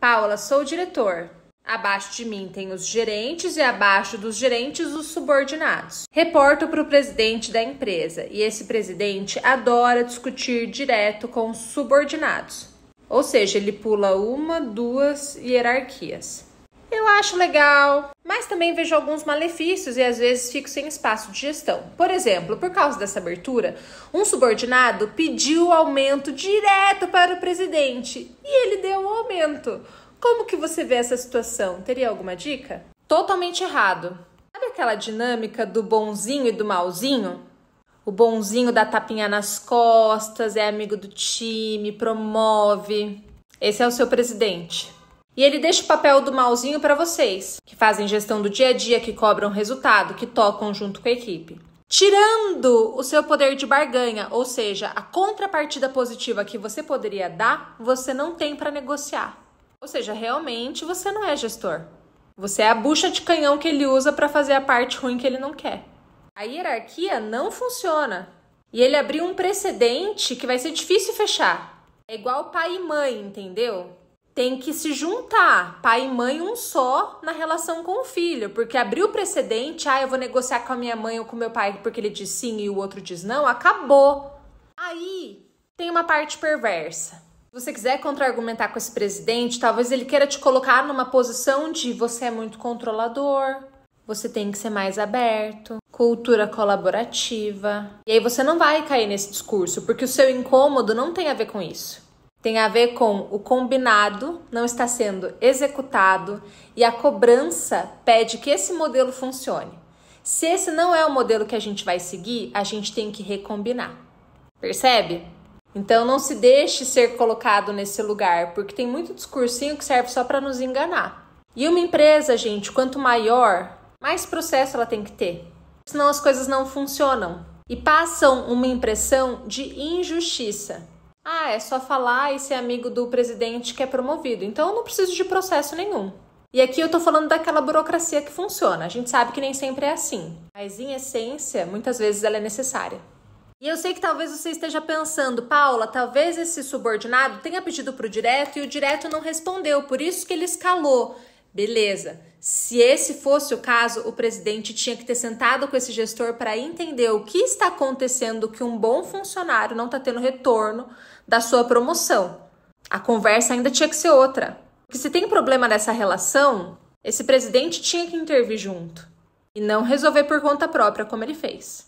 Paula, sou diretor. Abaixo de mim tem os gerentes e abaixo dos gerentes os subordinados. Reporto para o presidente da empresa e esse presidente adora discutir direto com os subordinados. Ou seja, ele pula uma, duas hierarquias eu acho legal, mas também vejo alguns malefícios e às vezes fico sem espaço de gestão. Por exemplo, por causa dessa abertura, um subordinado pediu aumento direto para o presidente e ele deu o aumento. Como que você vê essa situação? Teria alguma dica? Totalmente errado. Sabe aquela dinâmica do bonzinho e do malzinho? O bonzinho dá tapinha nas costas, é amigo do time, promove. Esse é o seu presidente. E ele deixa o papel do malzinho para vocês, que fazem gestão do dia a dia, que cobram resultado, que tocam junto com a equipe. Tirando o seu poder de barganha, ou seja, a contrapartida positiva que você poderia dar, você não tem para negociar. Ou seja, realmente você não é gestor. Você é a bucha de canhão que ele usa para fazer a parte ruim que ele não quer. A hierarquia não funciona. E ele abriu um precedente que vai ser difícil fechar. É igual pai e mãe, entendeu? tem que se juntar, pai e mãe um só na relação com o filho, porque abrir o precedente, ah, eu vou negociar com a minha mãe ou com meu pai porque ele diz sim e o outro diz não, acabou. Aí tem uma parte perversa. Se você quiser contra-argumentar com esse presidente, talvez ele queira te colocar numa posição de você é muito controlador, você tem que ser mais aberto, cultura colaborativa. E aí você não vai cair nesse discurso, porque o seu incômodo não tem a ver com isso. Tem a ver com o combinado não está sendo executado e a cobrança pede que esse modelo funcione. Se esse não é o modelo que a gente vai seguir, a gente tem que recombinar. Percebe? Então não se deixe ser colocado nesse lugar, porque tem muito discursinho que serve só para nos enganar. E uma empresa, gente, quanto maior, mais processo ela tem que ter. Senão as coisas não funcionam e passam uma impressão de injustiça ah, é só falar e ser amigo do presidente que é promovido, então eu não preciso de processo nenhum. E aqui eu tô falando daquela burocracia que funciona. A gente sabe que nem sempre é assim, mas em essência, muitas vezes ela é necessária. E eu sei que talvez você esteja pensando, Paula, talvez esse subordinado tenha pedido para o direto e o direto não respondeu, por isso que ele escalou. Beleza. Se esse fosse o caso, o presidente tinha que ter sentado com esse gestor para entender o que está acontecendo que um bom funcionário não está tendo retorno da sua promoção. A conversa ainda tinha que ser outra. Porque se tem problema nessa relação, esse presidente tinha que intervir junto e não resolver por conta própria, como ele fez.